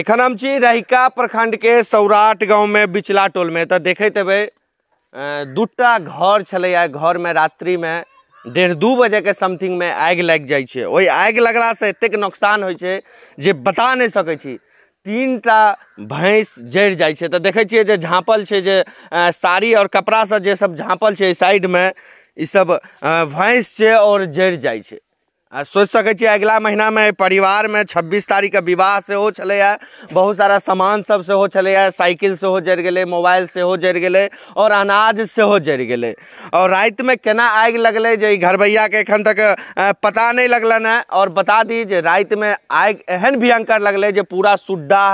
एखन हम छी रहिका प्रखंड के सौराट गांव में बिचला टोल में तो देखते हेबे दूटा घर छल घर में रात्रि में डेढ़ दू बजे के समथिंग में आगि लग जाए छे ओहि लगला से एतेक नुकसान हो बता नहीं सकै छी तीन टा भैंस जड़ जाए छे तो देखे छे जे झाँपल छे जे साड़ी और कपड़ा से सब झाँपल छे साइड में इस सब भैंस छे और जड़ जाए आ सक अगला महीना में परिवार में छब्बीस का विवाह चले है बहुत सारा हो चले है साइकिल हो जरि गए मोबाइल हो जर गए और अनाज जर गए और रात में केना आग लगल जे भैया के अखन तक पता नहीं लगल है और बता दी जे में आग एहन भयंकर लगल जे पूरा सुड्डा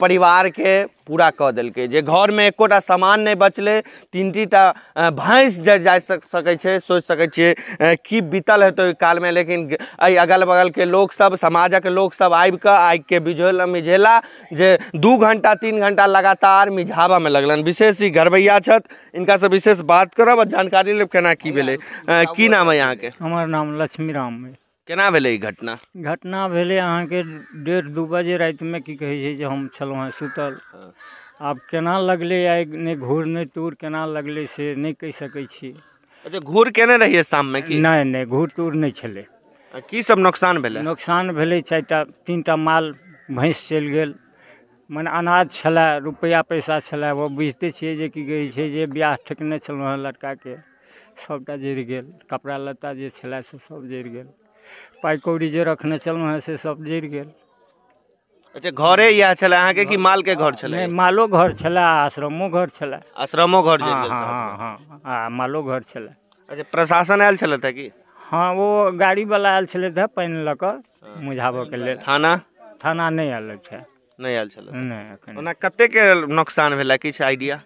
परिवार के पूरा कह देलकै घर में एकोटा सामान नहीं बचल तीन टी टा भैंस जर जा सकते सोच सकते कि बीतल हेतै ओहि लेकिन एहि अगल के लोकसभ समाजक लोकसभ आबि आग के बिझोल मिझेला जे दू घंटा तीन घंटा लगातार मिझाव में लगल विशेष ही घरबैया इनका से विशेष बात करब और जानकारी लेब केना की नाम है नाम के हमार नाम लक्ष्मी राम है केना भेलै ई घटना घटना भेलै अहाँके डेढ़ दू बजे में की कहै छै जे हम छलहुँ हेँ सुतल आब केना लगले आइ ने घूर ने तूर केना लगले से नहि कहि सकै छी अच्छा घूर केने रहिए शाम में की नहि नहि घूर तूर नहि छलै की सब नुकसान भेलै नोकसान भेलै चारिटा तीनटा माल भैंस चलि गेल मने अनाज छलए रुपया पैसा छलए ओ बुझिते छियै जे की कहै छै जे बियाह ठेकने छलहुँ हेँ लड़काके सबटा जरि गेल कपड़ा लत्ता जे छलए से सब जरि गेल पाइ कौड़ी जे रखने चल हेँ से सब जरि गेल अच्छा घरे इएह छलए अहाँके कि के घर छलै मालो घर छलए आश्रमो घर छलए आश्रमो घर जरि हाँ हाँ, हाँ हाँ हँ आ मालो घर छलए अच्छा प्रशासन आयल छलथि हे कि हाँ वो गाड़ी वाला आयल छलथि हे पानि लऽ मुझाव के लिए थाना थाना नहीं आयल छै नहीं आयल छलै नहि ओना कतेक नोकसान भेलै किछु आइडिया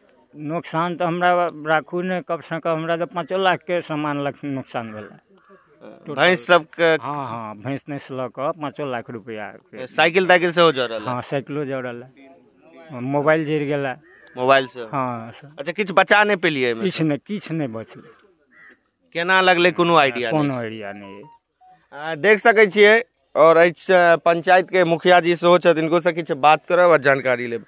नुकसान तो हमरा राखू नहि से कम हमरा पाँचों लाख के सामान नुकसान भेलै भैंस सब हाँ हाँ भैंस ने से लग पाँचों लाख रुपया साइकिल ताइकिल से हो जा रहा हाँ साइकिलो जा रहा हाँ, मोबाइल जर गया मोबाइल से हाँ अच्छा किछ बचा नहीं पेलिए किछ नहीं किछ नहीं बचल केना लगले कोनो आइडिया कोनो आइडिया नहीं देख सकै छियै और पंचायत के मुखिया जी सेहो इनको से कि बात करब जानकारी ले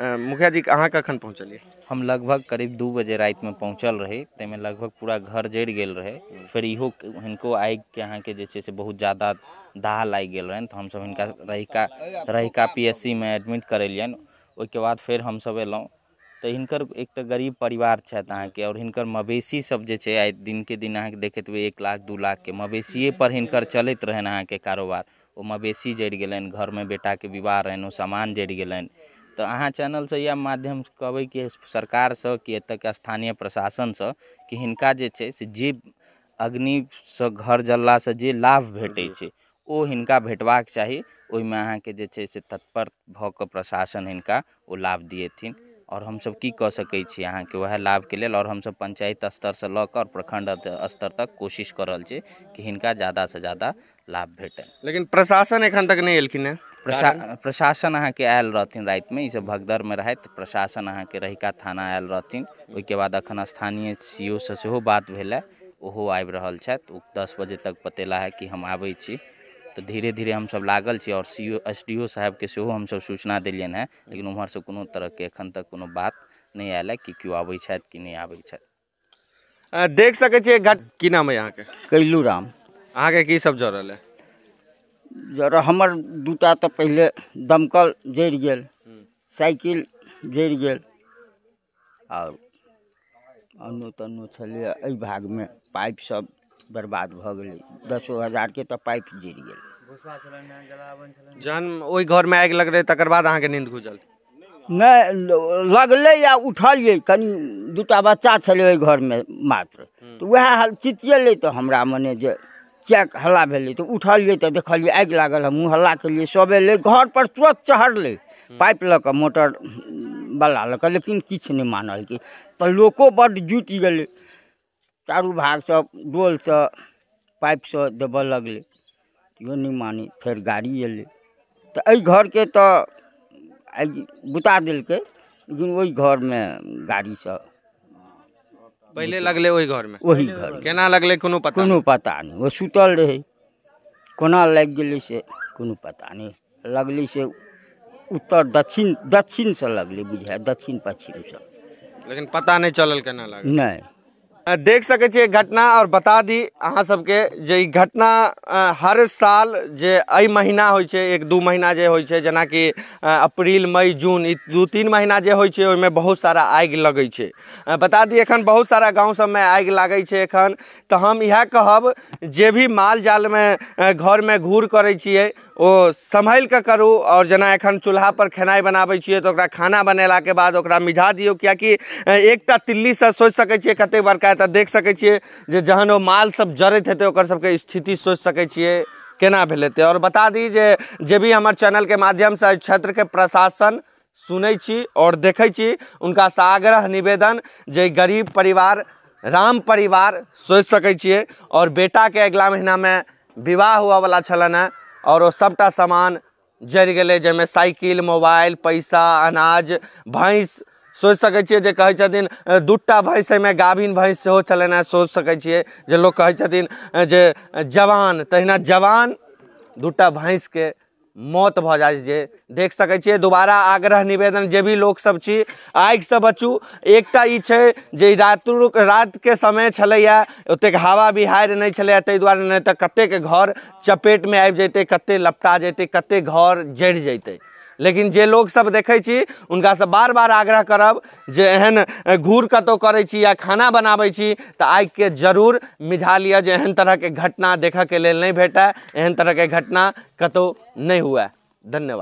मुखिया जी अहाँ कखन पहुँचलिए हम लगभग करीब दू बजे रात में पहुँचल रही में लगभग पूरा घर जड़ गेल रहे फिर इो हिनको आग के अहाँ के बहुत ज्यादा दाह गए गेल तो हम सब हिनका रहिका रहिका पी एस सी में एडमिट करेलियनि ओके बाद हम सब एलों तो हिनकर एक तो गरीब परिवार के और आओर मवेशी सब जे आज दिन के दिन अहाँके देखे हुए एक लाख दू लाख लाखके मवेशिएपर हिनकर चलैत रहनि के कारोबार वो मवेशी घर में बेटा के विवाह रहनि ओ सामान जड़ गेलनि तो अहाँ से यह माध्यम कहे कि से कि के स्थानीय प्रशासन से कि हिंका जे अग्नि से घर जल्ला से जो जे लाभ भेट वो हिंका हिनका चाहिए वही में अहाँके जे तत्पर भ प्रशासन हिंका वो लाभ थी हम सब की कऽ वह लाभ के लिए और हम सब पंचायत स्तर से लऽ कऽ स्तर तक कोशिश कर रहा कि हिंदा ज्यादा से ज्यादा लाभ भेट लेकिन प्रशासन एखन तक नहीं एलखिन है प्रशा प्रशासन के आयल में रातिमे ईसभ में रहते प्रशासन के रहिका थाना आयल रहती ओहिके बाद अखन स्थानीय सी ओ से बात भेल ओहो आबि रहल छथि दस बजे तक बतेला है कि हम आबै छी तो धीरे धीरे सब लागल छी और सी ओ एस डी ओ के सेहो सब सूचना दिलियन है लेकिन उम्हर से कोनो के अखन तक कोनो बात नहीं आयल है कि क्यों आबे छथि कि नहीं आबे छथि देख सके छियै घट की नाम यहाँ के कैलू राम के की सब जड़ल है जड़ हमर दूटा तो पहले दमकल जड़ गेल हम्म। साइकिल जड़ गेल आओर अन्नो तन्नो भाग में पाइप सब बर्बाद भऽ गेलै दसो के तो पाइप जरि गेल जहन घर में आग लग तकर तक अहाँके नींद खुजल नहीं लगल आ उठल कनि दूटा बच्चा छलै घर में मात्र हम्म। तो वह हाल चितिएलै तऽ हमरा मने जे क्या हल्ला तो उठल तो तऽ आग लागल मुँह हल्ला केलियै सभ घर पर तुरन्त चढ़ल हम्म। पाइप लऽ कऽ मोटरवला लऽ कऽ लेकिन किछु मानल मानलकै तो लोको बड़ जुटि गए चारू भागसँ डोलसँ पाइपसँ देबऽ लगलै केओ नहि मानै फेर गाड़ी एलै तऽ एहि घरके तऽ आइ बुता देलकै लेकिन ओहि घरमे गाड़ीसँ पहिले लगलै ओहि घरमे ओहि घर केना लगलै कोनो पता कोनो पता नहि ओ सुतल रहै कोना लागि गेलै से कोनो पता नहीं लगल से उत्तर दक्षिण दक्षिण से लगल बुझा दक्षिण पश्चिम से लेकिन पता नहीं चलल केना लागल नहि देख सके छी घटना और बता दी अहाँ सबके जे घटना हर साल जे अई महीना हो एक दू महीना जे होइ छै कि अप्रैल मई जून दू तीन महीना जे होइ छै बहुत सारा आग लगे बता दी एखन बहुत सारा गाँव सब आगि आग छै एखन तो हम इह कहब जे भी माल घर में घूर करे छियै ओ सम्हालि कऽ करू आओर जेना एखन चूल्हापर खेनाइ बनाबै छियै तऽ ओकरा खाना के बाद मिझा दियो कि एक तिल्ली से सोच सकते कते बड़का है तो देख सकै छियै जहन वो मालसभ जड़ैत हेतै और सबके स्थिति सोच सकै केना भेल हेतु और बता दी जे जे भी हमारे चैनल के माध्यम से प्रशासन के प्रशासन आओर देखै छी आग्रह निवेदन जे गरीब परिवार राम परिवार सोच सोचि और बेटा के अगला महीना में विवाह हुआ छलनि हेँ आओर ओ सबटा सामान जर गए जैमें साइकिल मोबाइल पैसा अनाज भैंस सोच सकै छियै दूटा भैंस में गाभिन भैंस सेहो सोच सकते लोग सकै जे जवान तहिना जवान दूटा के मौत भ जाए देख सकै दोबारा आग्रह निवेदन जे भी लोग सब ची बचू से बचू एक जे रात के समय छलैए ओतेक हवा बिहारि नहीं छलैए ते दुआरे नहीं तो कतेक घर में आबि जैतै कतेक लपटा जते कत घर जड़ जैतै लेकिन जे लोग सब देखे छी से बार बार आग्रह करब जे एहन घूर कतौ करै छी या खाना बनाबे छी आग के जरूर मिझा लिया जे एहन के घटना के लिए नहीं भेटय एहन तरह के घटना कतौ नहीं हुए धन्यवाद